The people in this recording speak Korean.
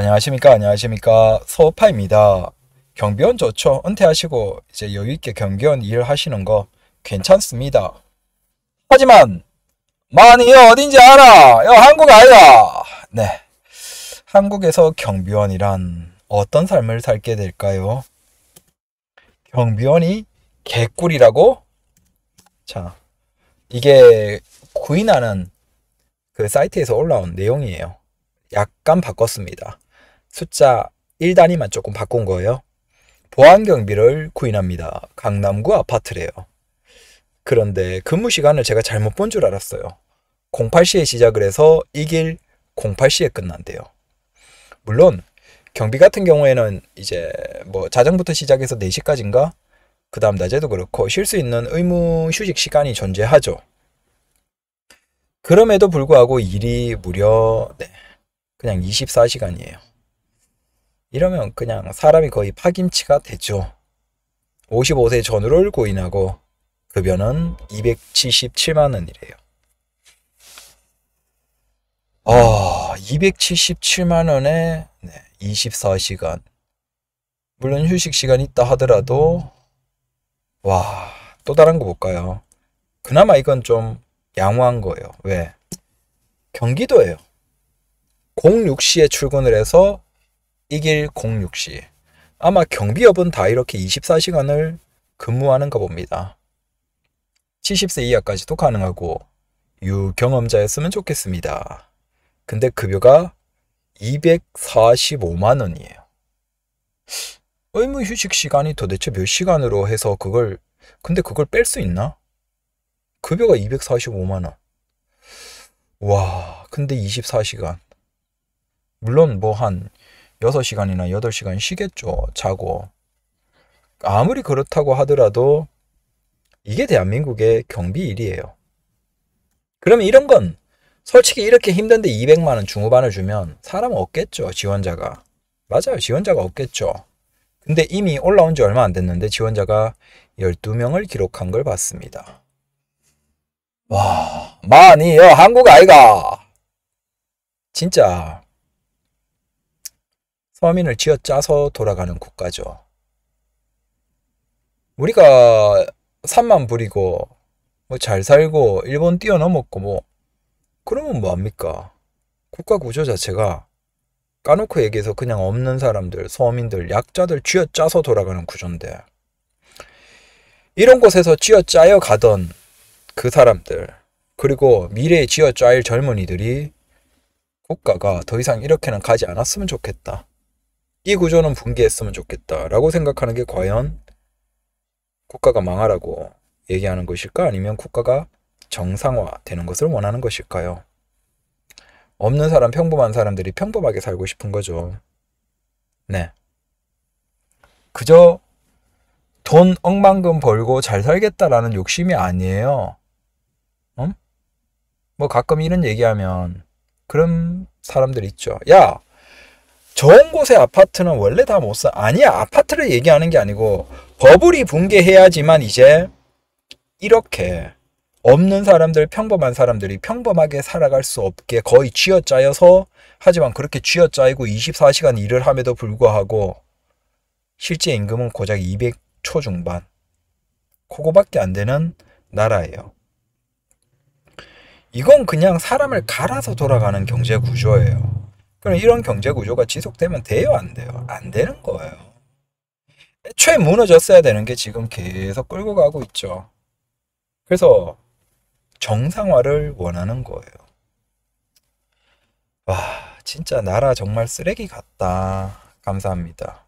안녕하십니까 안녕하십니까 소파입니다 경비원 좋죠 은퇴하시고 이제 여유있게 경비원 일 하시는 거 괜찮습니다 하지만 많이 어딘지 알아 여 한국 아이가 네 한국에서 경비원이란 어떤 삶을 살게 될까요 경비원이 개꿀이라고 자 이게 구인하는 그 사이트에서 올라온 내용이에요 약간 바꿨습니다 숫자 1단위만 조금 바꾼 거예요. 보안 경비를 구인합니다. 강남구 아파트래요. 그런데 근무 시간을 제가 잘못 본 줄 알았어요. 08시에 시작을 해서 이 길 08시에 끝난대요. 물론 경비 같은 경우에는 이제 뭐 자정부터 시작해서 4시까지인가? 그 다음 낮에도 그렇고 쉴 수 있는 의무 휴식 시간이 존재하죠. 그럼에도 불구하고 일이 무려 네, 그냥 24시간이에요. 이러면 그냥 사람이 거의 파김치가 되죠. 55세 전후를 고인하고 급여는 277만 원이래요. 아, 277만 원에 24시간. 물론 휴식 시간 있다 하더라도 와, 또 다른 거 볼까요? 그나마 이건 좀 양호한 거예요. 왜? 경기도예요. 06시에 출근을 해서 1길 06시 아마 경비업은 다 이렇게 24시간을 근무하는가 봅니다. 70세 이하까지도 가능하고 유경험자였으면 좋겠습니다. 근데 급여가 245만 원이에요. 의무 휴식 시간이 도대체 몇 시간으로 해서 그걸 근데 그걸 뺄 수 있나? 급여가 245만 원. 와, 근데 24시간. 물론 뭐한 6시간이나 8시간 쉬겠죠. 자고. 아무리 그렇다고 하더라도 이게 대한민국의 경비 일이에요. 그럼 이런 건 솔직히 이렇게 힘든데 200만 원 중후반을 주면 사람 없겠죠. 지원자가. 맞아요. 지원자가 없겠죠. 근데 이미 올라온 지 얼마 안 됐는데 지원자가 12명을 기록한 걸 봤습니다. 와, 많이요. 한국 아이가. 진짜 서민을 쥐어짜서 돌아가는 국가죠. 우리가 산만 부리고 뭐 잘 살고 일본 뛰어넘었고 뭐 그러면 뭐합니까? 국가 구조 자체가 까놓고 얘기해서 그냥 없는 사람들, 서민들, 약자들 쥐어짜서 돌아가는 구조인데 이런 곳에서 쥐어짜여 가던 그 사람들 그리고 미래에 쥐어짜일 젊은이들이 국가가 더 이상 이렇게는 가지 않았으면 좋겠다. 이 구조는 붕괴했으면 좋겠다라고 생각하는 게 과연 국가가 망하라고 얘기하는 것일까? 아니면 국가가 정상화되는 것을 원하는 것일까요? 없는 사람, 평범한 사람들이 평범하게 살고 싶은 거죠. 네. 그저 돈 억만금 벌고 잘 살겠다라는 욕심이 아니에요. 응? 음? 뭐 가끔 이런 얘기하면 그런 사람들 있죠. 야! 좋은 곳의 아파트는 원래 다 못 사. 아니야. 아파트를 얘기하는 게 아니고 버블이 붕괴해야지만 이제 이렇게 없는 사람들, 평범한 사람들이 평범하게 살아갈 수 없게 거의 쥐어짜여서 하지만 그렇게 쥐어짜이고 24시간 일을 함에도 불구하고 실제 임금은 고작 200초 중반. 그거밖에 안 되는 나라예요. 이건 그냥 사람을 갈아서 돌아가는 경제 구조예요. 그럼 이런 경제 구조가 지속되면 돼요? 안 돼요? 안 되는 거예요. 애초에 무너졌어야 되는 게 지금 계속 끌고 가고 있죠. 그래서 정상화를 원하는 거예요. 와, 진짜 나라 정말 쓰레기 같다. 감사합니다.